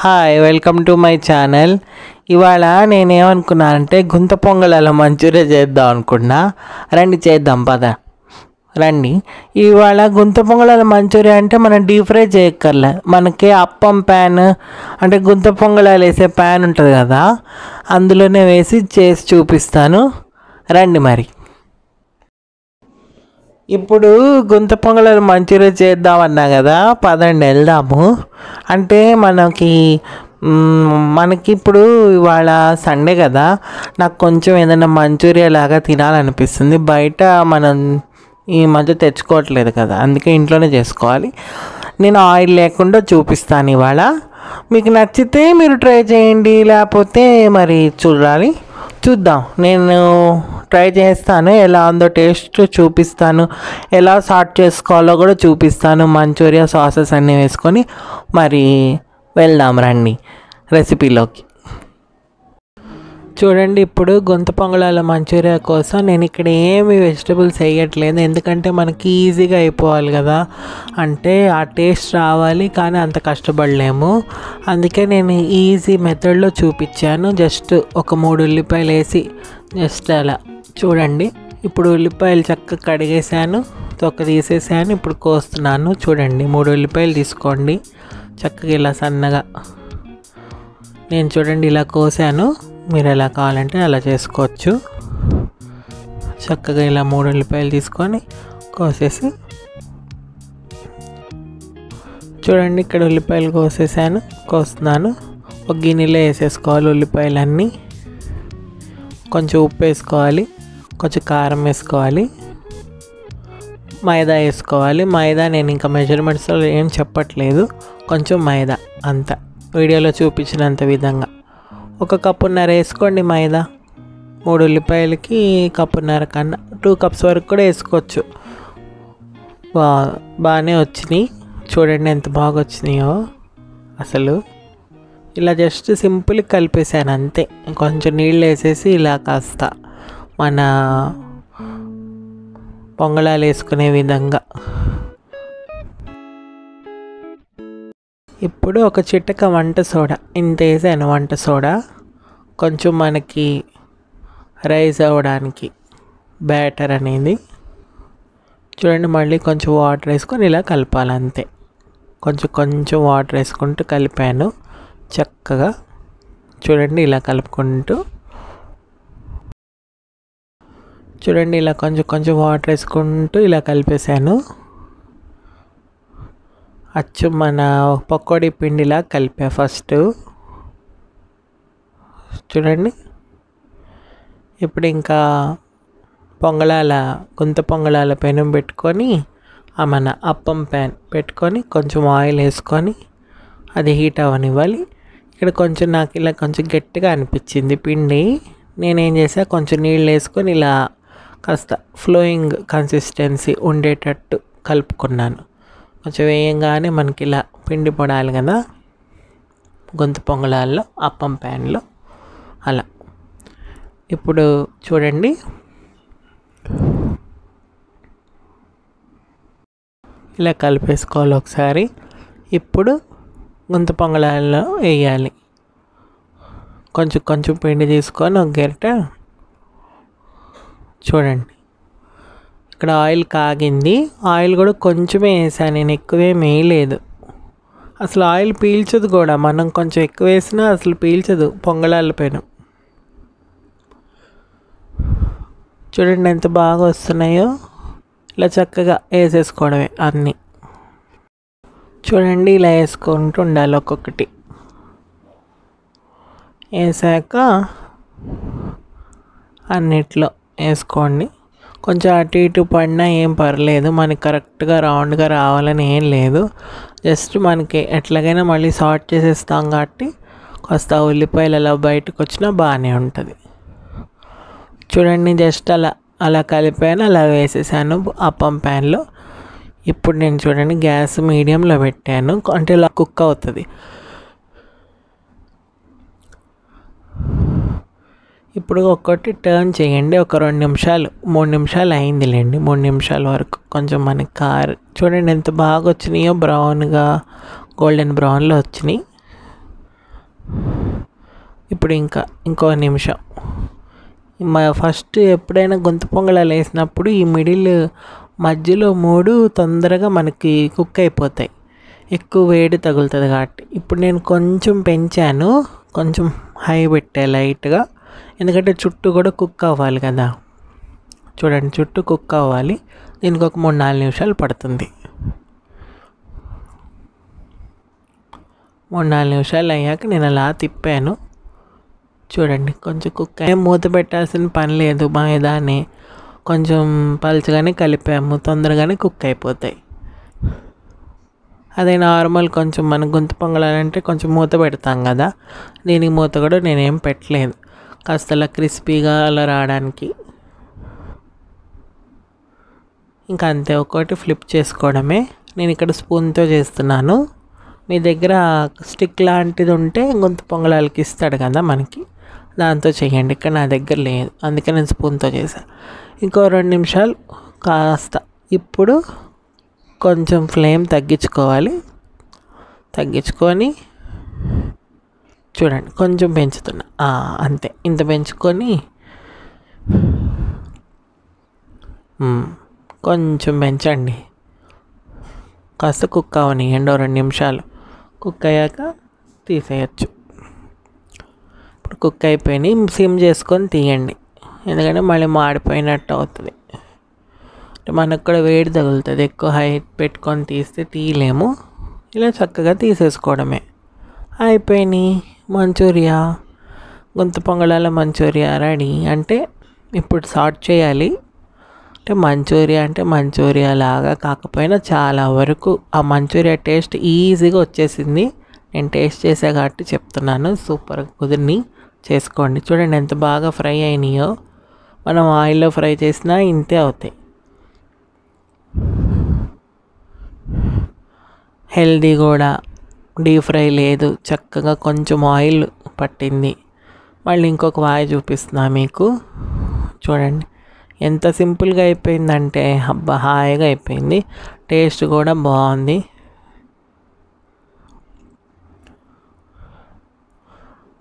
Hi welcome to my channel ఇవాళ నేనేమనుకున్నానంటే గుంత పొంగల్ అలా మంచూరియా చేద్దాం అనుకున్నా రండి చేద్దాం పద రండి ఇవాళ గుంత అలా మంచూరియా అంటే మనం డీప్ ఫ్రై చేయక్కర్లే మనకి అప్పం ప్యాన్ అంటే గుంత పొంగళాలు వేసే ప్యాన్ ఉంటుంది కదా అందులోనే వేసి చేసి చూపిస్తాను రండి మరి ఇప్పుడు గుంత పొంగలలు మంచూరియా చేద్దామన్నా కదా పదండి వెళ్దాము అంటే మనకి మనకి ఇప్పుడు ఇవాళ సండే కదా నాకు కొంచెం ఏదైనా మంచూరియా లాగా తినాలనిపిస్తుంది బయట మనం ఈ మధ్య తెచ్చుకోవట్లేదు కదా అందుకే ఇంట్లోనే చేసుకోవాలి నేను ఆయిల్ లేకుండా చూపిస్తాను ఇవాళ మీకు నచ్చితే మీరు ట్రై చేయండి లేకపోతే మరి చూడాలి చూద్దాం నేను ట్రై చేస్తాను ఎలా ఉందో టేస్ట్ చూపిస్తాను ఎలా సార్ట్ చేసుకోవాలో కూడా చూపిస్తాను మంచూరియా సాసెస్ అన్నీ వేసుకొని మరి వెళ్దాం రండి రెసిపీలోకి చూడండి ఇప్పుడు గొంత పొంగళాల మంచూరియా కోసం నేను ఇక్కడ ఏమి వెజిటబుల్స్ వేయట్లేదు ఎందుకంటే మనకి ఈజీగా అయిపోవాలి కదా అంటే ఆ టేస్ట్ రావాలి కానీ అంత కష్టపడలేము అందుకే నేను ఈజీ మెథడ్లో చూపించాను జస్ట్ ఒక మూడు ఉల్లిపాయలు వేసి జస్ట్ అలా చూడండి ఇప్పుడు ఉల్లిపాయలు చక్కగా కడిగేసాను తొక్క తీసేసాను ఇప్పుడు కోస్తున్నాను చూడండి మూడు ఉల్లిపాయలు తీసుకోండి చక్కగా ఇలా సన్నగా నేను చూడండి ఇలా కోసాను మీరు ఎలా కావాలంటే అలా చేసుకోవచ్చు చక్కగా ఇలా మూడు ఉల్లిపాయలు తీసుకొని కోసేసి చూడండి ఇక్కడ ఉల్లిపాయలు కోసేసాను కోస్తున్నాను ఒక గిన్నెలో వేసేసుకోవాలి ఉల్లిపాయలన్నీ కొంచెం ఉప్పు వేసుకోవాలి కొంచెం కారం వేసుకోవాలి మైదా వేసుకోవాలి మైదా నేను ఇంకా మెజర్మెంట్స్లో ఏం చెప్పట్లేదు కొంచెం మైదా అంత వీడియోలో చూపించినంత విధంగా ఒక కప్పున్నర వేసుకోండి మైదా మూడు ఉల్లిపాయలకి కప్పున్నర కన్నా టూ కప్స్ వరకు కూడా వేసుకోవచ్చు బా బాగానే వచ్చినాయి చూడండి ఎంత బాగా వచ్చినాయో అసలు ఇలా జస్ట్ సింపుల్ కలిపేసాను అంతే కొంచెం నీళ్ళు వేసేసి ఇలా కాస్త మన పొంగళాలు వేసుకునే విధంగా ఇప్పుడు ఒక చిటక వంట సోడా ఇంత వేసాను వంట సోడా కొంచెం మనకి రైస్ అవ్వడానికి బ్యాటర్ అనేది చూడండి మళ్ళీ కొంచెం వాటర్ వేసుకొని ఇలా కలపాలి అంతే కొంచెం కొంచెం వాటర్ వేసుకుంటూ కలిపాను చక్కగా చూడండి ఇలా కలుపుకుంటూ చూడండి ఇలా కొంచెం కొంచెం వాటర్ వేసుకుంటూ ఇలా కలిపేశాను అచ్చు మన పకోడీ పిండిలా కలిపా ఫస్ట్ చూడండి ఇప్పుడు ఇంకా పొంగళాల గుంత పొంగళాల పెనం పెట్టుకొని ఆ మన అప్పం ప్యాన్ పెట్టుకొని కొంచెం ఆయిల్ వేసుకొని అది హీట్ అవ్వనివ్వాలి ఇక్కడ కొంచెం నాకు ఇలా కొంచెం గట్టిగా అనిపించింది పిండి నేనేం చేసా కొంచెం నీళ్ళు వేసుకొని ఇలా కాస్త ఫ్లోయింగ్ కన్సిస్టెన్సీ ఉండేటట్టు కలుపుకున్నాను కొంచెం వేయంగానే మనకి ఇలా పిండి పొడాలి కదా గొంతు పొంగళాల్లో అప్పం ప్యాన్లో అలా ఇప్పుడు చూడండి ఇలా కలిపేసుకోవాలి ఒకసారి ఇప్పుడు గొంతు పొంగళాల్లో వేయాలి కొంచెం కొంచెం పిండి తీసుకొని ఒక గరిట చూడండి ఇక్కడ ఆయిల్ కాగింది ఆయిల్ కూడా కొంచెమే వేసాను నేను ఎక్కువేం వేయలేదు అసలు ఆయిల్ పీల్చదు కూడా మనం కొంచెం ఎక్కువ వేసినా అసలు పీల్చదు పొంగళాల పైన చూడండి ఎంత బాగా వస్తున్నాయో ఇలా చక్కగా వేసేసుకోవడమే అన్నీ చూడండి ఇలా వేసుకుంటూ ఉండాలి ఒక్కొక్కటి వేసాక అన్నిట్లో వేసుకోండి కొంచెం అటు ఇటు పడినా ఏం పర్లేదు మనకి కరెక్ట్గా రౌండ్గా రావాలని ఏం లేదు జస్ట్ మనకి ఎట్లాగైనా మళ్ళీ సార్ట్ చేసేస్తాం కాబట్టి కాస్త ఉల్లిపాయలు అలా బయటకు వచ్చినా బాగానే ఉంటుంది చూడండి జస్ట్ అలా అలా కలిపాను అలా వేసేసాను అప్పం ప్యాన్లో ఇప్పుడు నేను చూడండి గ్యాస్ మీడియంలో పెట్టాను అంటే ఇలా కుక్ అవుతుంది ఇప్పుడు ఒక్కటి టర్న్ చేయండి ఒక రెండు నిమిషాలు మూడు నిమిషాలు అయిందిలేండి మూడు నిమిషాల వరకు కొంచెం మన కార్ చూడండి ఎంత బాగా వచ్చినాయో బ్రౌన్గా గోల్డెన్ బ్రౌన్లో వచ్చినాయి ఇప్పుడు ఇంకా ఇంకో నిమిషం మా ఫస్ట్ ఎప్పుడైనా గొంతు పొంగళాలు వేసినప్పుడు ఈ మిడిల్ మధ్యలో మూడు తొందరగా మనకి కుక్ అయిపోతాయి ఎక్కువ వేడి తగులుతుంది కాబట్టి ఇప్పుడు నేను కొంచెం పెంచాను కొంచెం హై పెట్టా లైట్గా ఎందుకంటే చుట్టూ కూడా కుక్ అవ్వాలి కదా చూడండి చుట్టూ కుక్ అవ్వాలి దీనికి ఒక మూడు నాలుగు నిమిషాలు పడుతుంది మూడు నాలుగు నిమిషాలు అయ్యాక నేను అలా తిప్పాను చూడండి కొంచెం కుక్ ఏం మూత పెట్టాల్సిన పని లేదు మైదాని కొంచెం పలుచగానే కలిపాము తొందరగానే కుక్ అయిపోతాయి అదే నార్మల్ కొంచెం మన గొంతు పొంగలాలంటే కొంచెం మూత పెడతాం కదా దీనికి మూత కూడా నేనేం పెట్టలేదు కాస్త అలా క్రిస్పీగా అలా రావడానికి ఇంకా అంతే ఒకటి ఫ్లిప్ చేసుకోవడమే నేను ఇక్కడ స్పూన్తో చేస్తున్నాను మీ దగ్గర స్టిక్ లాంటిది ఉంటే గొంతు పొంగలాలకి ఇస్తాడు కదా మనకి దాంతో చేయండి ఇక్కడ నా దగ్గర లేదు అందుకే నేను స్పూన్తో చేశాను ఇంకో రెండు నిమిషాలు కాస్త ఇప్పుడు కొంచెం ఫ్లేమ్ తగ్గించుకోవాలి తగ్గించుకొని చూడండి కొంచెం పెంచుతున్నా అంతే ఇంత పెంచుకొని కొంచెం పెంచండి కాస్త కుక్ అవని రెండో రెండు నిమిషాలు కుక్ అయ్యాక తీసేయచ్చు ఇప్పుడు కుక్ అయిపోయినాయి సిమ్ చేసుకొని తీయండి ఎందుకంటే మళ్ళీ మాడిపోయినట్టు అవుతుంది మనకు కూడా వేడి తగులుతుంది ఎక్కువ హైట్ పెట్టుకొని తీస్తే తీయలేము ఇలా చక్కగా తీసేసుకోవడమే అయిపోయినాయి మంచూరియా గొంత పొంగళాల మంచూరియా రెడీ అంటే ఇప్పుడు సార్ట్ చేయాలి అంటే మంచూరియా అంటే మంచూరియా లాగా కాకపోయినా చాలా వరకు ఆ మంచూరియా టేస్ట్ ఈజీగా వచ్చేసింది నేను టేస్ట్ చేసా కాబట్టి చెప్తున్నాను సూపర్ కుదిరిని చేసుకోండి చూడండి ఎంత బాగా ఫ్రై అయినాయో మనం ఆయిల్లో ఫ్రై చేసినా ఇంతే అవుతాయి హెల్దీ కూడా డీప్ ఫ్రై లేదు చక్కగా కొంచెం ఆయిల్ పట్టింది మళ్ళీ ఇంకొక వాయి చూపిస్తున్నా మీకు చూడండి ఎంత సింపుల్గా అయిపోయిందంటే అబ్బా హాయిగా అయిపోయింది టేస్ట్ కూడా బాగుంది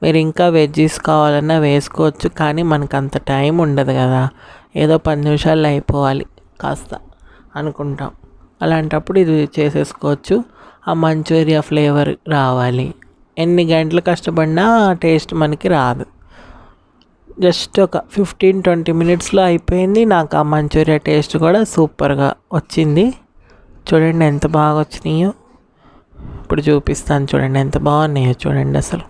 మీరు ఇంకా వెజ్జీస్ కావాలన్నా వేసుకోవచ్చు కానీ మనకు అంత టైం ఉండదు కదా ఏదో పది నిమిషాల్లో అయిపోవాలి కాస్త అనుకుంటాం అలాంటప్పుడు ఇది చేసేసుకోవచ్చు ఆ మంచూరియా ఫ్లేవర్ రావాలి ఎన్ని గంటలు కష్టపడినా టేస్ట్ మనకి రాదు జస్ట్ ఒక ఫిఫ్టీన్ ట్వంటీ మినిట్స్లో అయిపోయింది నాకు ఆ మంచూరియా టేస్ట్ కూడా సూపర్గా వచ్చింది చూడండి ఎంత బాగా వచ్చినాయో ఇప్పుడు చూపిస్తాను చూడండి ఎంత బాగున్నాయో చూడండి అసలు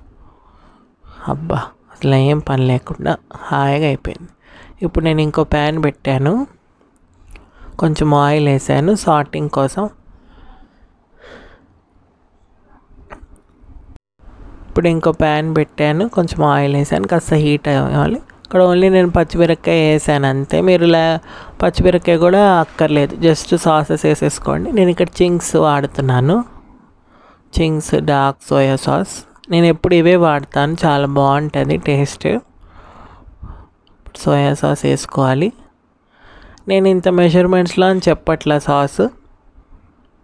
అబ్బా అసలు ఏం పని లేకుండా హాయిగా అయిపోయింది ఇప్పుడు నేను ఇంకో ప్యాన్ పెట్టాను కొంచెం ఆయిల్ వేసాను సాటింగ్ కోసం ఇప్పుడు ఇంకో ప్యాన్ పెట్టాను కొంచెం ఆయిల్ వేసాను కాస్త హీట్ అవ్వాలి ఇక్కడ ఓన్లీ నేను పచ్చిమిరపకాయ వేసాను అంతే మీరు లే పచ్చిమిరపకాయ కూడా అక్కర్లేదు జస్ట్ సాసెస్ వేసేసుకోండి నేను ఇక్కడ చింగ్స్ వాడుతున్నాను చింగ్స్ డార్క్ సోయా సాస్ నేను ఎప్పుడు ఇవే వాడతాను చాలా బాగుంటుంది టేస్ట్ సోయా సాస్ వేసుకోవాలి నేను ఇంత మెజర్మెంట్స్లో అని చెప్పట్ల సాస్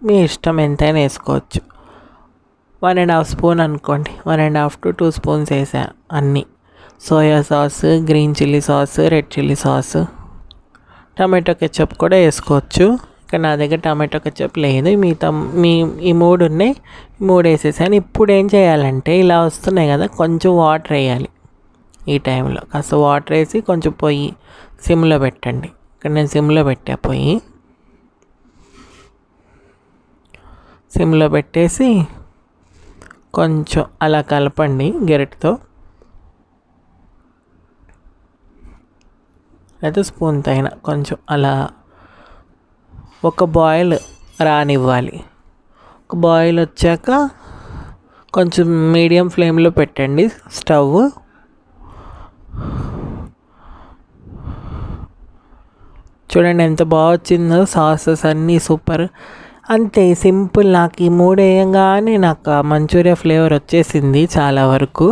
మీ ఇష్టం ఎంతైనా వేసుకోవచ్చు వన్ అండ్ హాఫ్ స్పూన్ అనుకోండి one and half to two spoons వేసా అన్నీ soya sauce green chilli sauce red chilli sauce tomato ketchup కూడా వేసుకోవచ్చు ఇంకా నా దగ్గర టమాటో కెచప్ లేదు మిగతా మీ ఈ మూడు ఉన్నాయి మూడు వేసేసాను ఇప్పుడు ఏం చేయాలంటే ఇలా వస్తున్నాయి కదా కొంచెం వాటర్ వేయాలి ఈ టైంలో కాస్త వాటర్ వేసి కొంచెం పొయ్యి సిమ్లో పెట్టండి ఇక్కడ నేను సిమ్లో పెట్టా పొయ్యి సిమ్లో పెట్టేసి కొంచెం అలా కలపండి గెరటితో అయితే స్పూన్ తగిన కొంచెం అలా ఒక బాయిల్ రానివ్వాలి ఒక బాయిల్ వచ్చాక కొంచెం మీడియం ఫ్లేమ్లో పెట్టండి స్టవ్ చూడండి ఎంత బాగా వచ్చిందో సాసెస్ అన్నీ సూపర్ అంతే సింపుల్ నాకు ఈ మూడు వేయంగానే నాకు మంచూరియా ఫ్లేవర్ వచ్చేసింది చాలా వరకు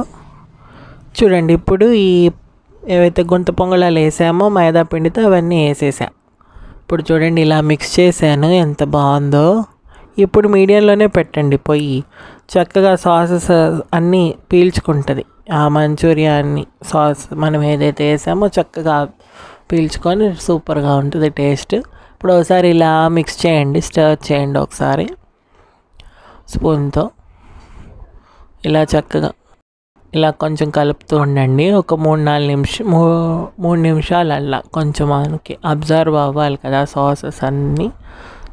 చూడండి ఇప్పుడు ఈ ఏవైతే గుంత పొంగళాలు వేసామో మైదా పిండితో అవన్నీ వేసేసా ఇప్పుడు చూడండి ఇలా మిక్స్ చేశాను ఎంత బాగుందో ఇప్పుడు మీడియంలోనే పెట్టండి పొయ్యి చక్కగా సాసెస్ అన్నీ పీల్చుకుంటుంది ఆ మంచూరియా అన్ని సాస్ మనం ఏదైతే వేసామో చక్కగా పీల్చుకొని సూపర్గా ఉంటుంది టేస్ట్ ఇప్పుడు ఒకసారి ఇలా మిక్స్ చేయండి స్టర్ చేయండి ఒకసారి స్పూన్తో ఇలా చక్కగా ఇలా కొంచెం కలుపుతూ ఉండండి ఒక మూడు నాలుగు నిమిషం మూ మూడు నిమిషాలు అలా కొంచెం మనకి అబ్జర్వ్ అవ్వాలి కదా సాసెస్ అన్నీ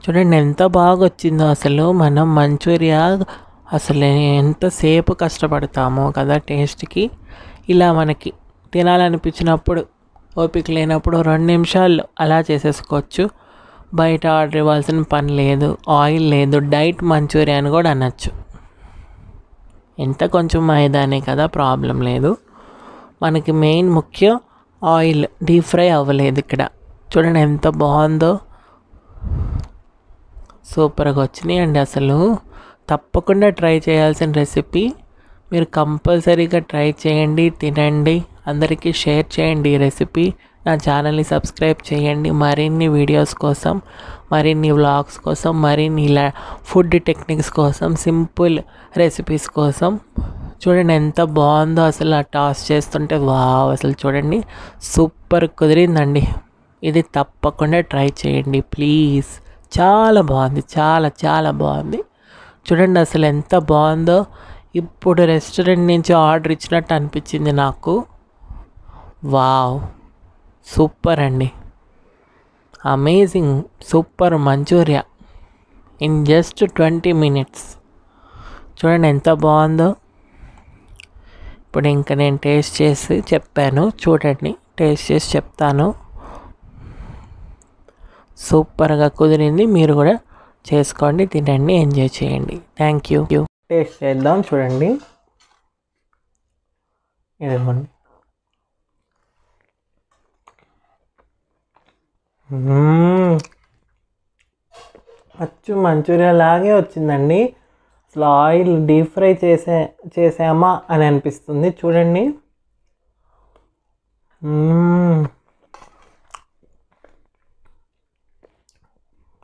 చూడండి ఎంత బాగా వచ్చిందో అసలు మనం మంచూరియా అసలు ఎంతసేపు కష్టపడతామో కదా టేస్ట్కి ఇలా మనకి తినాలనిపించినప్పుడు ఓపిక లేనప్పుడు రెండు నిమిషాలు అలా చేసేసుకోవచ్చు బయట ఆర్డర్ ఇవ్వాల్సిన పని లేదు ఆయిల్ లేదు డైట్ మంచూరియా అని కూడా అనొచ్చు ఎంత కొంచెం మైదానే కదా ప్రాబ్లం లేదు మనకి మెయిన్ ముఖ్యం ఆయిల్ డీప్ ఫ్రై అవ్వలేదు ఇక్కడ చూడండి ఎంత బాగుందో సూపర్గా వచ్చినాయి అండి అసలు తప్పకుండా ట్రై చేయాల్సిన రెసిపీ మీరు కంపల్సరీగా ట్రై చేయండి తినండి అందరికీ షేర్ చేయండి ఈ రెసిపీ నా ఛానల్ని సబ్స్క్రైబ్ చేయండి మరిన్ని వీడియోస్ కోసం మరిన్ని వ్లాగ్స్ కోసం మరిన్ని ఇలా ఫుడ్ టెక్నిక్స్ కోసం సింపుల్ రెసిపీస్ కోసం చూడండి ఎంత బాగుందో అసలు ఆ టాస్ చేస్తుంటే వావ్ అసలు చూడండి సూపర్ కుదిరిందండి ఇది తప్పకుండా ట్రై చేయండి ప్లీజ్ చాలా బాగుంది చాలా చాలా బాగుంది చూడండి అసలు ఎంత బాగుందో ఇప్పుడు రెస్టారెంట్ నుంచి ఆర్డర్ ఇచ్చినట్టు అనిపించింది నాకు వావ్ సూపర్ అండి amazing super manchurian in just twenty minutes చూడండి ఎంత బాగుందో ఇప్పుడు ఇంకా నేను టేస్ట్ చేసి చెప్పాను చూడండి టేస్ట్ చేసి చెప్తాను సూపర్గా కుదిరింది మీరు కూడా చేసుకోండి తినండి ఎంజాయ్ చేయండి థ్యాంక్ యూ టేస్ట్ చేద్దాం చూడండి ఇదేమండి అచ్చు మంచూరియా లాగే వచ్చిందండి అసలు ఆయిల్ డీప్ ఫ్రై చేసే చేసామా అని అనిపిస్తుంది చూడండి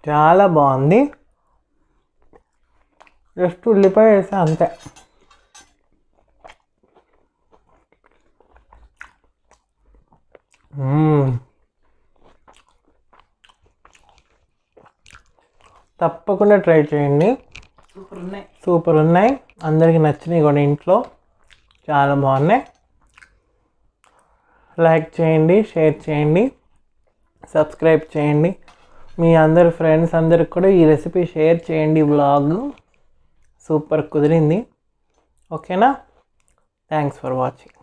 చాలా బాగుంది జస్ట్ ఉల్లిపాయ వేసా అంతే Mmm. తప్పకుండా ట్రై చేయండి సూపర్ ఉన్నాయి సూపర్ ఉన్నాయి అందరికీ నచ్చినాయి కూడా ఇంట్లో చాలా బాగున్నాయి లైక్ చేయండి షేర్ చేయండి సబ్స్క్రైబ్ చేయండి మీ అందరు ఫ్రెండ్స్ అందరికి కూడా ఈ రెసిపీ షేర్ చేయండి బ్లాగ్ సూపర్ కుదిరింది ఓకేనా థ్యాంక్స్ ఫర్ వాచింగ్